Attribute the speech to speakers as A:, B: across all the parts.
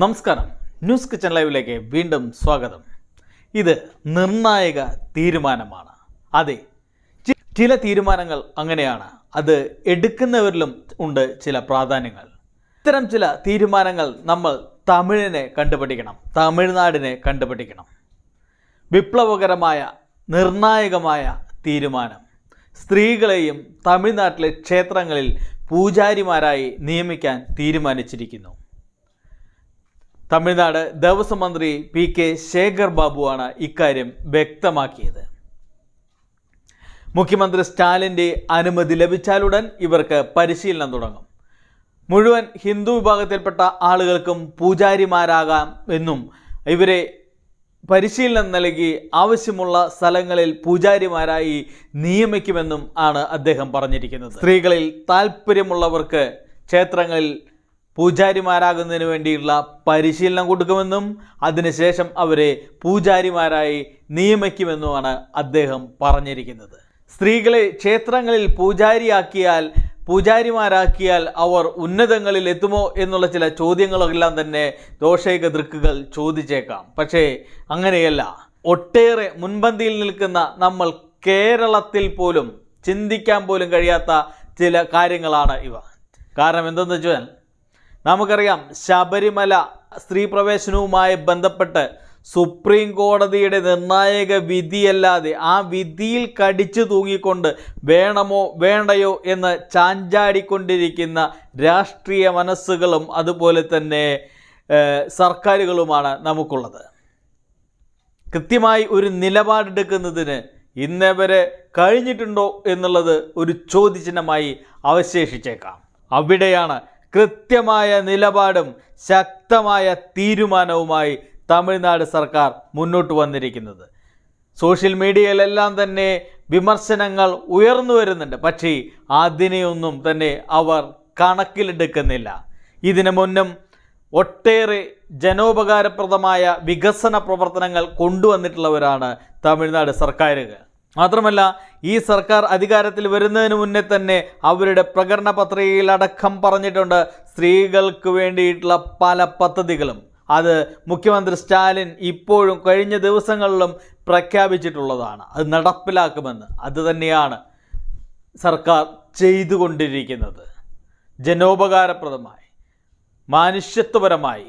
A: നമസ്കാരം news kitchen ലൈവിലേക്ക് വീണ്ടും സ്വാഗതം ഇത് നിർണായക തീരുമാനമാണ് അതെ ചില തീരുമാനങ്ങൾ അങ്ങനെയാണ് അത് എടുക്കുന്നവരിലും ഉണ്ട് ചില പ്രാധാന്യങ്ങൾ ഇത്തരം ചില തീരുമാനങ്ങൾ നമ്മൾ തമിഴിനെ കണ്ടുപിടിക്കണം തമിഴ്നാടിനെ കണ്ടുപിടിക്കണം വിപ്ലവകരമായ നിർണായകമായ തീരുമാനം സ്ത്രീകളെയും തമിഴ്നാട്ടിലെ ക്ഷേത്രങ്ങളിൽ പൂജാരിമാരായി നിയമിക്കാൻ തീരുമാനിച്ചിരിക്കുന്നു തമിഴ്നാട് ദേവസ്വം മന്ത്രി പി കെ ശേഖർ ബാബുവാണ് ഇക്കാര്യം വ്യക്തമാക്കിയത് മുഖ്യമന്ത്രി സ്റ്റാലിൻ്റെ അനുമതി ലഭിച്ചാലുടൻ ഇവർക്ക് പരിശീലനം തുടങ്ങും മുഴുവൻ ഹിന്ദു വിഭാഗത്തിൽപ്പെട്ട ആളുകൾക്കും പൂജാരിമാരാകാം എന്നും ഇവരെ പരിശീലനം നൽകി ആവശ്യമുള്ള സ്ഥലങ്ങളിൽ പൂജാരിമാരായി നിയമിക്കുമെന്നും ആണ് അദ്ദേഹം പറഞ്ഞിരിക്കുന്നത് സ്ത്രീകളിൽ താല്പര്യമുള്ളവർക്ക് ക്ഷേത്രങ്ങളിൽ പൂജാരിമാരാകുന്നതിന് വേണ്ടിയുള്ള പരിശീലനം കൊടുക്കുമെന്നും അതിനുശേഷം അവരെ പൂജാരിമാരായി നിയമിക്കുമെന്നുമാണ് അദ്ദേഹം പറഞ്ഞിരിക്കുന്നത് സ്ത്രീകളെ ക്ഷേത്രങ്ങളിൽ പൂജാരിയാക്കിയാൽ പൂജാരിമാരാക്കിയാൽ അവർ ഉന്നതങ്ങളിൽ എത്തുമോ എന്നുള്ള ചില ചോദ്യങ്ങളെല്ലാം തന്നെ ദോഷൈക ദൃക്കുകൾ ചോദിച്ചേക്കാം പക്ഷേ അങ്ങനെയല്ല ഒട്ടേറെ മുൻപന്തിയിൽ നിൽക്കുന്ന നമ്മൾ കേരളത്തിൽ പോലും ചിന്തിക്കാൻ പോലും കഴിയാത്ത ചില കാര്യങ്ങളാണ് ഇവ കാരണം എന്തെന്ന് വെച്ചാൽ നമുക്കറിയാം ശബരിമല സ്ത്രീ പ്രവേശനവുമായി ബന്ധപ്പെട്ട് സുപ്രീം കോടതിയുടെ നിർണായക വിധിയല്ലാതെ ആ വിധിയിൽ കടിച്ചു തൂങ്ങിക്കൊണ്ട് വേണമോ വേണ്ടയോ എന്ന് ചാഞ്ചാടിക്കൊണ്ടിരിക്കുന്ന രാഷ്ട്രീയ മനസ്സുകളും അതുപോലെ തന്നെ സർക്കാരുകളുമാണ് നമുക്കുള്ളത് കൃത്യമായി ഒരു നിലപാടെടുക്കുന്നതിന് ഇന്നേ കഴിഞ്ഞിട്ടുണ്ടോ എന്നുള്ളത് ഒരു ചോദ്യചിഹ്നമായി അവശേഷിച്ചേക്കാം അവിടെയാണ് കൃത്യമായ നിലപാടും ശക്തമായ തീരുമാനവുമായി തമിഴ്നാട് സർക്കാർ മുന്നോട്ട് വന്നിരിക്കുന്നത് സോഷ്യൽ മീഡിയയിലെല്ലാം തന്നെ വിമർശനങ്ങൾ ഉയർന്നു വരുന്നുണ്ട് പക്ഷേ അതിനെയൊന്നും തന്നെ അവർ കണക്കിലെടുക്കുന്നില്ല ഇതിനു മുന്നും ഒട്ടേറെ ജനോപകാരപ്രദമായ വികസന പ്രവർത്തനങ്ങൾ കൊണ്ടുവന്നിട്ടുള്ളവരാണ് തമിഴ്നാട് സർക്കാരുകൾ മാത്രമല്ല ഈ സർക്കാർ അധികാരത്തിൽ വരുന്നതിന് മുന്നേ തന്നെ അവരുടെ പ്രകടന പത്രികയിൽ അടക്കം പറഞ്ഞിട്ടുണ്ട് സ്ത്രീകൾക്ക് വേണ്ടിയിട്ടുള്ള പല പദ്ധതികളും അത് മുഖ്യമന്ത്രി സ്റ്റാലിൻ ഇപ്പോഴും കഴിഞ്ഞ ദിവസങ്ങളിലും പ്രഖ്യാപിച്ചിട്ടുള്ളതാണ് അത് നടപ്പിലാക്കുമെന്ന് അത് തന്നെയാണ് സർക്കാർ ചെയ്തുകൊണ്ടിരിക്കുന്നത് ജനോപകാരപ്രദമായി മനുഷ്യത്വപരമായി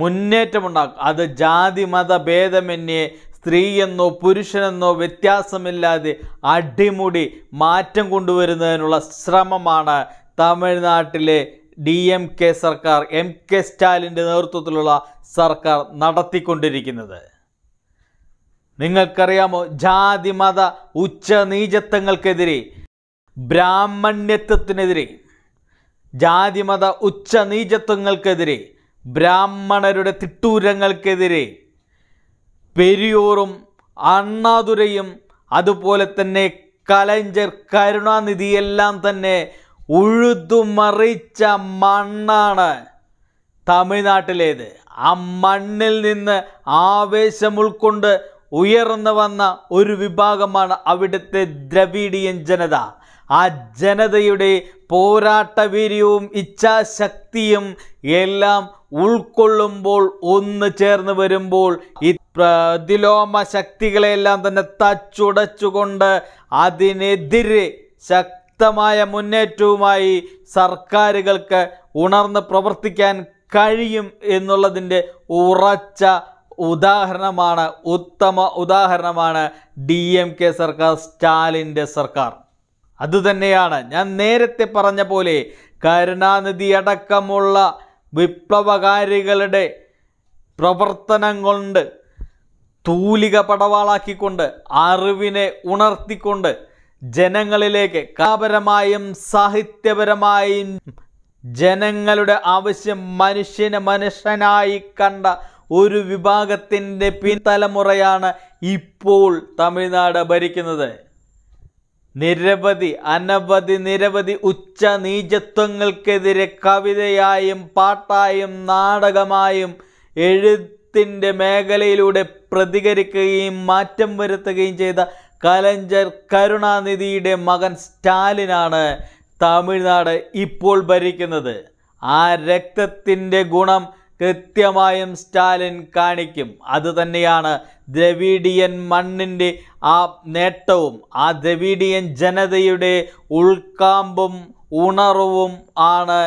A: മുന്നേറ്റമുണ്ടാക്കും അത് ജാതി മത ഭേദമന്യേ സ്ത്രീയെന്നോ പുരുഷനെന്നോ വ്യത്യാസമില്ലാതെ അടിമുടി മാറ്റം കൊണ്ടുവരുന്നതിനുള്ള ശ്രമമാണ് തമിഴ്നാട്ടിലെ ഡി എം കെ സർക്കാർ എം കെ സ്റ്റാലിൻ്റെ നേതൃത്വത്തിലുള്ള സർക്കാർ നടത്തിക്കൊണ്ടിരിക്കുന്നത് നിങ്ങൾക്കറിയാമോ ജാതി മത നീചത്വങ്ങൾക്കെതിരെ ബ്രാഹ്മണ്യത്വത്തിനെതിരെ ജാതിമത നീചത്വങ്ങൾക്കെതിരെ ബ്രാഹ്മണരുടെ തിട്ടൂരങ്ങൾക്കെതിരെ പെരിയോറും അണ്ണാതുരയും അതുപോലെ തന്നെ കലഞ്ചർ കരുണാനിധിയെല്ലാം തന്നെ ഉഴുതുമറിച്ച മണ്ണാണ് തമിഴ്നാട്ടിലേത് ആ മണ്ണിൽ നിന്ന് ആവേശം ഉൾക്കൊണ്ട് ഉയർന്നു വന്ന ഒരു വിഭാഗമാണ് അവിടുത്തെ ദ്രവീഡിയൻ ജനത ആ ജനതയുടെ പോരാട്ടവീര്യവും ഇച്ഛാശക്തിയും എല്ലാം ഉൾക്കൊള്ളുമ്പോൾ ഒന്ന് ചേർന്ന് വരുമ്പോൾ ഈ പ്രതിലോമ ശക്തികളെല്ലാം തന്നെ തച്ചുടച്ചുകൊണ്ട് അതിനെതിരെ ശക്തമായ മുന്നേറ്റവുമായി സർക്കാരുകൾക്ക് ഉണർന്ന് പ്രവർത്തിക്കാൻ കഴിയും എന്നുള്ളതിൻ്റെ ഉറച്ച ഉദാഹരണമാണ് ഉത്തമ ഉദാഹരണമാണ് ഡി എം കെ സർക്കാർ സ്റ്റാലിൻ്റെ സർക്കാർ അതുതന്നെയാണ് ഞാൻ നേരത്തെ പറഞ്ഞ പോലെ കരുണാനിധി അടക്കമുള്ള വിപ്ലവകാരികളുടെ പ്രവർത്തനം കൊണ്ട് തൂലിക പടവാളാക്കിക്കൊണ്ട് അറിവിനെ ഉണർത്തിക്കൊണ്ട് ജനങ്ങളിലേക്ക് കലാപരമായും സാഹിത്യപരമായും ജനങ്ങളുടെ ആവശ്യം മനുഷ്യനെ മനുഷ്യനായി കണ്ട ഒരു വിഭാഗത്തിൻ്റെ പിൻതലമുറയാണ് ഇപ്പോൾ തമിഴ്നാട് ഭരിക്കുന്നത് നിരവധി അനവധി നിരവധി ഉച്ച നീചത്വങ്ങൾക്കെതിരെ കവിതയായും പാട്ടായും നാടകമായും എഴുത്തിൻ്റെ മേഖലയിലൂടെ പ്രതികരിക്കുകയും മാറ്റം വരുത്തുകയും ചെയ്ത കലഞ്ചർ കരുണാനിധിയുടെ മകൻ സ്റ്റാലിനാണ് തമിഴ്നാട് ഇപ്പോൾ ഭരിക്കുന്നത് ആ രക്തത്തിൻ്റെ ഗുണം കൃത്യമായും സ്റ്റാലിൻ കാണിക്കും അതുതന്നെയാണ് ദ്രവീഡിയൻ മണ്ണിൻ്റെ ആ നേട്ടവും ആ ദ്രവീഡിയൻ ജനതയുടെ ഉൾക്കാമ്പും ഉണർവും ആണ്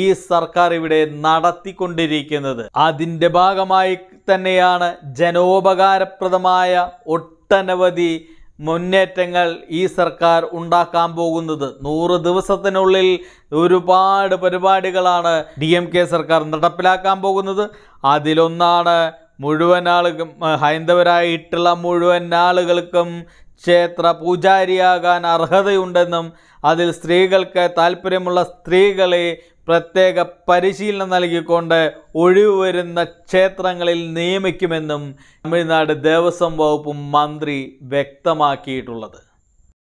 A: ഈ സർക്കാർ ഇവിടെ നടത്തിക്കൊണ്ടിരിക്കുന്നത് അതിൻ്റെ ഭാഗമായി തന്നെയാണ് ജനോപകാരപ്രദമായ ഒട്ടനവധി മുന്നേറ്റങ്ങൾ ഈ സർക്കാർ ഉണ്ടാക്കാൻ പോകുന്നത് നൂറ് ദിവസത്തിനുള്ളിൽ ഒരുപാട് പരിപാടികളാണ് ഡി എം കെ സർക്കാർ നടപ്പിലാക്കാൻ പോകുന്നത് അതിലൊന്നാണ് മുഴുവൻ ആളുകളും ഹൈന്ദവരായിട്ടുള്ള മുഴുവൻ ആളുകൾക്കും ക്ഷേത്ര പൂജാരിയാകാൻ അർഹതയുണ്ടെന്നും അതിൽ സ്ത്രീകൾക്ക് താല്പര്യമുള്ള സ്ത്രീകളെ പ്രത്യേക പരിശീലനം നൽകിക്കൊണ്ട് ഒഴിവ് വരുന്ന ക്ഷേത്രങ്ങളിൽ നിയമിക്കുമെന്നും തമിഴ്നാട് ദേവസ്വം വകുപ്പും മന്ത്രി വ്യക്തമാക്കിയിട്ടുള്ളത്